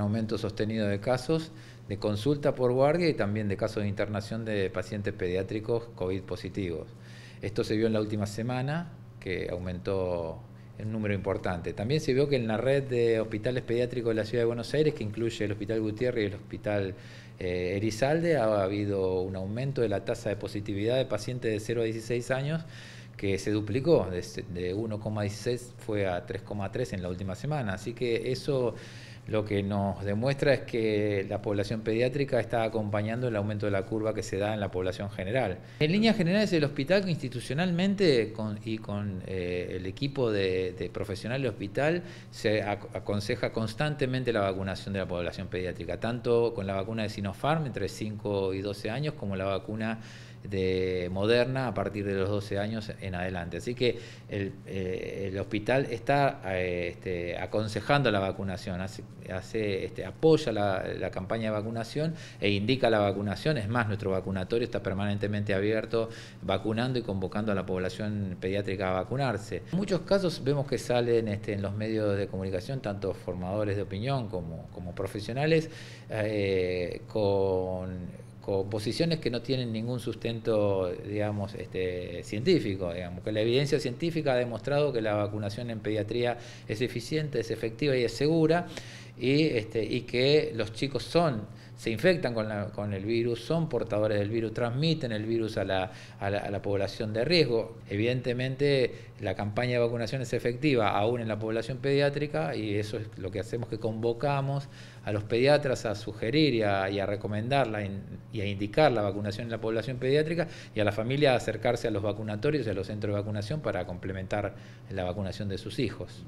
aumento sostenido de casos de consulta por guardia y también de casos de internación de pacientes pediátricos COVID positivos. Esto se vio en la última semana, que aumentó un número importante. También se vio que en la red de hospitales pediátricos de la ciudad de Buenos Aires, que incluye el Hospital Gutiérrez y el Hospital Erizalde, eh, ha habido un aumento de la tasa de positividad de pacientes de 0 a 16 años que se duplicó, de, de 1,16 fue a 3,3 en la última semana. Así que eso lo que nos demuestra es que la población pediátrica está acompañando el aumento de la curva que se da en la población general. En líneas generales, el hospital institucionalmente y con eh, el equipo de, profesional del hospital se aconseja constantemente la vacunación de la población pediátrica, tanto con la vacuna de Sinopharm entre 5 y 12 años como la vacuna de Moderna a partir de los 12 años en adelante. Así que el, eh, hospital está eh, este, aconsejando la vacunación hace, este, apoya la, campaña de vacunación e indica la vacunación. Es más, nuestro vacunatorio está permanentemente abierto, vacunando y convocando a la población pediátrica a vacunarse. En muchos casos vemos que salen este, en los medios de comunicación, tanto formadores de opinión como, profesionales, eh, con posiciones que no tienen ningún sustento, digamos, este, científico, digamos, que la evidencia científica ha demostrado que la vacunación en pediatría es eficiente, es efectiva y es segura, y, este, y que los chicos son, se infectan con, el virus, son portadores del virus, transmiten el virus a la, a, la, población de riesgo. Evidentemente la campaña de vacunación es efectiva aún en la población pediátrica y eso es lo que hacemos, que convocamos a los pediatras a sugerir y a, y recomendarla y a indicar la vacunación en la población pediátrica y a la familia a acercarse a los vacunatorios y a los centros de vacunación para complementar la vacunación de sus hijos.